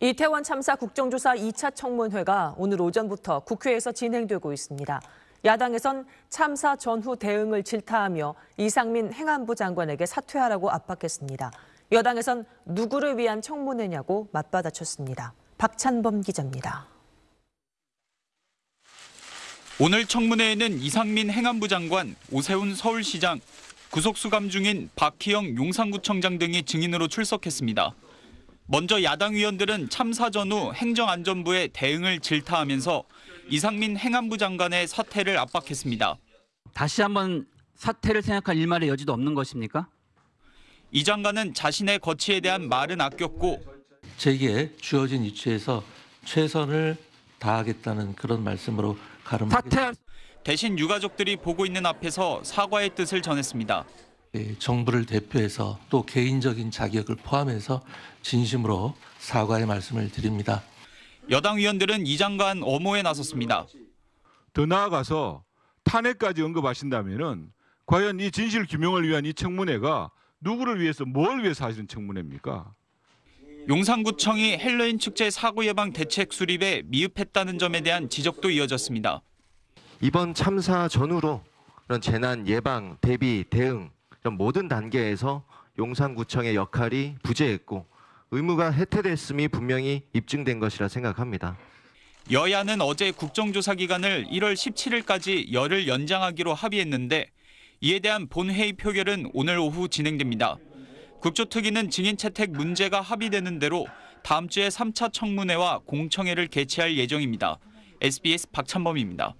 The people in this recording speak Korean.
이태원 참사 국정조사 2차 청문회가 오늘 오전부터 국회에서 진행되고 있습니다. 야당에선 참사 전후 대응을 질타하며 이상민 행안부 장관에게 사퇴하라고 압박했습니다. 여당에선 누구를 위한 청문회냐고 맞받아쳤습니다. 박찬범 기자입니다. 오늘 청문회에는 이상민 행안부 장관, 오세훈 서울시장, 구속수감 중인 박희영 용산구청장 등이 증인으로 출석했습니다. 먼저 야당 위원들은 참사 전후 행정안전부의 대응을 질타하면서 이상민 행안부 장관의 사퇴를 압박했습니다. 다시 한번 사퇴를 생각할 일말의 여지도 없는 것입니까? 이 장관은 자신의 거취에 대한 말은 아꼈고 제게 주어진 위치에서 최선을 다하겠다는 그런 말씀으로 가름 사퇴 대신 유가족들이 보고 있는 앞에서 사과의 뜻을 전했습니다. 예, 정부를 대표해서 또 개인적인 자격을 포함해서 진심으로 사과의 말씀을 드립니다. 여당 의원들은 이 장관 엄호에 나섰습니다. 더 나아가서 탄핵까지 언급하신다면은 과연 이 진실 규명을 위한 이 청문회가 누구를 위해서 뭘 위해서 하시는 청문회입니까? 용산구청이 헬로윈 축제 사고 예방 대책 수립에 미흡했다는 점에 대한 지적도 이어졌습니다. 이번 참사 전후로 그런 재난 예방 대비 대응 모든 단계에서 용산구청의 역할이 부재했고 의무가 해태됐음이 분명히 입증된 것이라 생각합니다. 여야는 어제 국정조사 기간을 1월 17일까지 열흘 연장하기로 합의했는데 이에 대한 본회의 표결은 오늘 오후 진행됩니다. 국조특위는 증인 채택 문제가 합의되는 대로 다음 주에 3차 청문회와 공청회를 개최할 예정입니다. SBS 박찬범입니다.